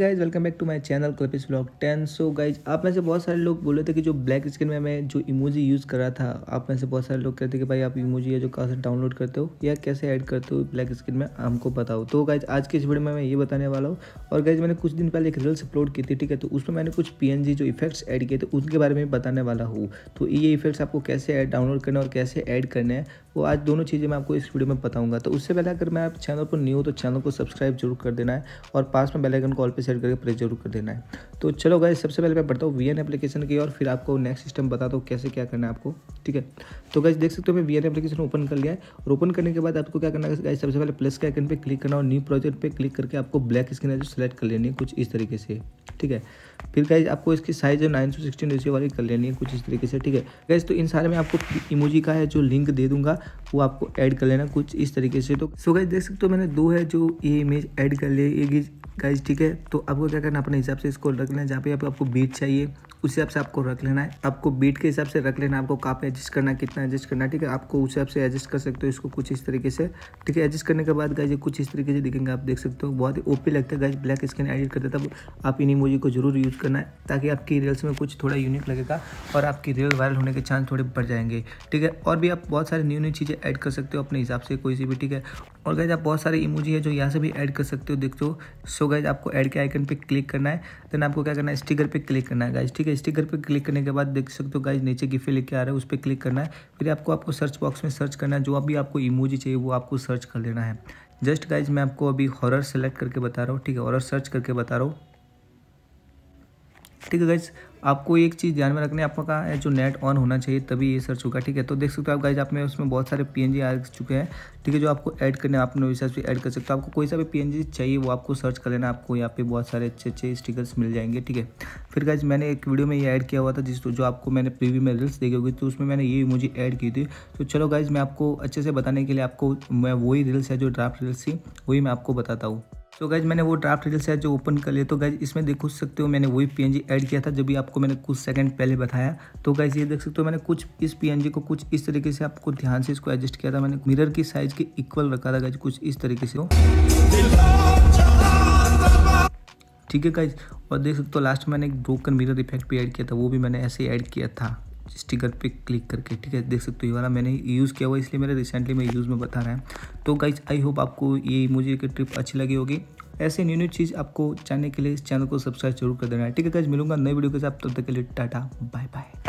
guys welcome back to my channel क्लपिस blog ten so guys आप में से बहुत सारे लोग बोले थे कि जो ब्लैक स्क्रीन में मैं जो इमोजी यूज़ कर रहा था आप में से बहुत सारे लोग कहते कि भाई आप इमोजी या जो कहाँ से डाउनलोड करते हो या कैसे ऐड करते हो ब्लैक स्क्रीन में हमको बताओ तो गाइज आज के इस वीडियो में मैं ये बताने वाला हूँ और गाइज मैंने कुछ दिन पहले एक रील्स अपलोड की थी ठीक है तो उसमें मैंने कुछ पी जो इफेक्ट्स एड किए थे उनके बारे में बताने वाला हूँ तो ये इफेक्ट्स आपको कैसे डाउनलोड करने और कैसे ऐड करने हैं वो आज दोनों चीज़ें मैं आपको इस वीडियो में बताऊँगा तो उससे पहले अगर मैं आप चैनल पर न्यू हो तो चैनल को सब्सक्राइब जरूर कर देना है और पास में बेलाइकन कॉल पर सेट करके प्रेस जरूर कर देना है तो चलो गाइस सबसे पहले मैं बढ़ता हूँ वी एन एप्लीकेशन की और फिर आपको नेक्स्ट सिस्टम बता दो कैसे क्या करना है आपको ठीक है तो गाइस देख सकते हो मैं वी एन एप्लीकेशन ओपन कर लिया है और ओपन करने के बाद आपको क्या करना है गाइस सबसे पहले प्लस के आइकन पर क्लिक करना और न्यू प्रोजेक्ट पर क्लिक करके आपको ब्लैक स्क्रीन है जो सेलेक्ट कर लेनी है कुछ इस तरीके से ठीक है फिर गाइज आपको इसकी साइज है नाइन सौ सिक्सटीन रेशियो वाली कर लेनी है कुछ इस तरीके से ठीक है गैस तो इन सारे में आपको इमोजी का है जो लिंक दे दूंगा वो आपको ऐड कर लेना कुछ इस तरीके से तो सो गाइज देख सकते हो मैंने दो है जो ये इमेज ऐड कर लिए गाइज ठीक है तो आपको क्या करना अपने हिसाब से इसको रख लेना जहाँ पे आपको बीट चाहिए उस हिसाब से आपको रख लेना है आपको बीट के हिसाब से रख लेना आपको कहाँ पे एडजस्ट करना कितना एडजस्ट करना ठीक है आपको उस हिसाब से एडजस्ट कर सकते हो इसको कुछ इस तरीके से ठीक है एडजस्ट करने के बाद गाइज कुछ इस तरीके से दिखेंगे आप देख सकते हो बहुत ही ओपी लगता है गाइज ब्लैक स्क्रीन एडिट करते तब आप इन इमोजी को जरूर यूज़ करना है ताकि आपकी रील्स में कुछ थोड़ा यूनिक लगेगा और आपकी रील वायरल होने के चांस थोड़े बढ़ जाएंगे ठीक है और भी आप बहुत सारी न्यू न्यू चीज़ें ऐड कर सकते हो अपने हिसाब से कोई सी भी ठीक है और गाइज आप बहुत सारे इमोजी है जो यहाँ से भी ऐड कर सकते हो देखते हो सो गाइज आपको ऐड के आइकन पर क्लिक करना है देन आपको क्या करना है स्टिकर पर क्लिक करना है गाइज ठीक है स्टिकर पे क्लिक करने के बाद देख सकते हो गाइज नीचे गिफे लेके आ रहा है उस पर क्लिक करना है फिर आपको आपको सर्च बॉक्स में सर्च करना है जो अभी आपको इमोजी चाहिए वो आपको सर्च कर लेना है जस्ट गाइज मैं आपको अभी हॉरर सेलेक्ट करके बता रहा हूँ ठीक है हॉरर सर्च करके बता रहा हूँ ठीक है गाइज आपको एक चीज़ ध्यान में रखने आपका जो नेट ऑन होना चाहिए तभी ये सर्च होगा ठीक है तो देख सकते हो आप गाइज आप में उसमें बहुत सारे पी आ चुके हैं ठीक है जो आपको ऐड करने आपने रिसर्च पे ऐड कर सकते हो आपको कोई सा भी पी चाहिए वो आपको सर्च कर लेना आपको यहाँ पे बहुत सारे अच्छे अच्छे स्टिकर्स मिल जाएंगे ठीक है फिर गाइज मैंने एक वीडियो में ये ऐड किया हुआ था जिस जो आपको मैंने प्रीव्यू में रील्स देखी होगी तो उसमें मैंने ये मुझे ऐड की थी तो चलो गाइज मैं आपको अच्छे से बताने के लिए आपको मैं वही रील्स है जो ड्राफ्ट रील्स थी वही मैं आपको बताता हूँ तो गैज मैंने वो ड्राफ्ट रील्स है जो ओपन कर लिया तो गैज इसमें देख सकते हो मैंने वही पीएनजी ऐड किया था जो भी आपको मैंने कुछ सेकंड पहले बताया तो गैज ये देख सकते हो मैंने कुछ इस पीएनजी को कुछ इस तरीके से आपको ध्यान से इसको एडजस्ट किया था मैंने मिरर की साइज के इक्वल रखा था गैज कुछ इस तरीके से हो ठीक है गाइज और देख सकते हो लास्ट मैंने एक ब्रोकन मिरर इफेक्ट भी ऐड किया था वो भी मैंने ऐसे ऐड किया था स्टिकर पे क्लिक करके ठीक है देख सकते हो ये वाला मैंने यूज़ किया हुआ इसलिए मेरे रिसेंटली मैं यूज़ में बता रहा है तो गाइज आई होप आपको ये मुझे की ट्रिप अच्छी लगी होगी ऐसे न्यू न्यू चीज़ आपको जानने के लिए इस चैनल को सब्सक्राइब जरूर कर देना है ठीक है गाइज मिलूंगा नई वीडियो के साथ तब तक के लिए टाटा बाय बाय